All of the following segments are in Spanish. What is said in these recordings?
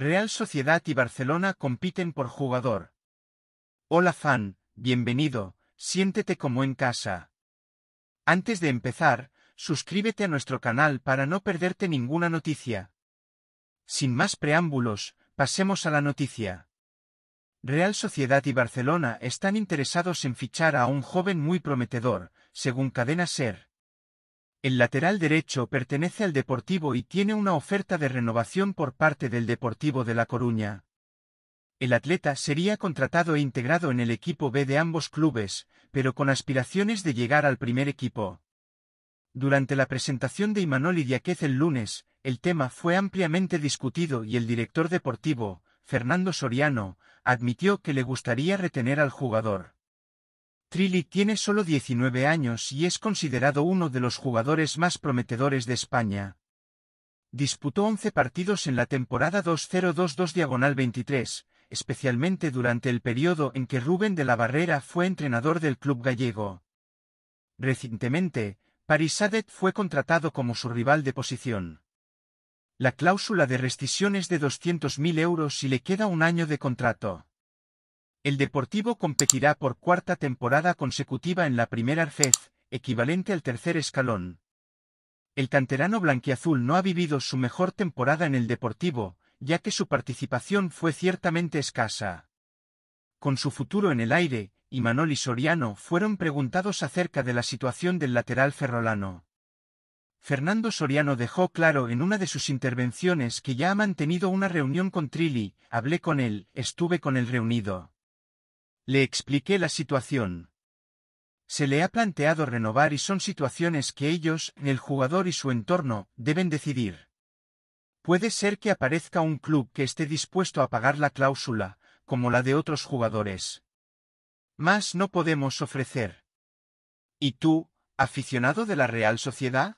Real Sociedad y Barcelona compiten por jugador. Hola fan, bienvenido, siéntete como en casa. Antes de empezar, suscríbete a nuestro canal para no perderte ninguna noticia. Sin más preámbulos, pasemos a la noticia. Real Sociedad y Barcelona están interesados en fichar a un joven muy prometedor, según Cadena Ser. El lateral derecho pertenece al Deportivo y tiene una oferta de renovación por parte del Deportivo de La Coruña. El atleta sería contratado e integrado en el equipo B de ambos clubes, pero con aspiraciones de llegar al primer equipo. Durante la presentación de Imanol Idiáquez el lunes, el tema fue ampliamente discutido y el director deportivo, Fernando Soriano, admitió que le gustaría retener al jugador. Trilli tiene solo 19 años y es considerado uno de los jugadores más prometedores de España. Disputó 11 partidos en la temporada 2022-23, especialmente durante el periodo en que Rubén de la Barrera fue entrenador del club gallego. Recientemente, Paris Sadet fue contratado como su rival de posición. La cláusula de rescisión es de 200.000 euros y le queda un año de contrato. El Deportivo competirá por cuarta temporada consecutiva en la primera Arfez, equivalente al tercer escalón. El canterano blanquiazul no ha vivido su mejor temporada en el Deportivo, ya que su participación fue ciertamente escasa. Con su futuro en el aire, Imanol y Soriano fueron preguntados acerca de la situación del lateral ferrolano. Fernando Soriano dejó claro en una de sus intervenciones que ya ha mantenido una reunión con Trilli, hablé con él, estuve con él reunido. Le expliqué la situación. Se le ha planteado renovar y son situaciones que ellos, el jugador y su entorno, deben decidir. Puede ser que aparezca un club que esté dispuesto a pagar la cláusula, como la de otros jugadores. Más no podemos ofrecer. ¿Y tú, aficionado de la Real Sociedad?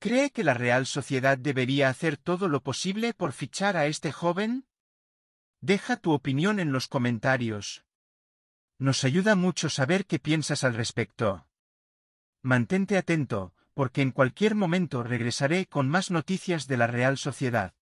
¿Cree que la Real Sociedad debería hacer todo lo posible por fichar a este joven? Deja tu opinión en los comentarios. Nos ayuda mucho saber qué piensas al respecto. Mantente atento, porque en cualquier momento regresaré con más noticias de la Real Sociedad.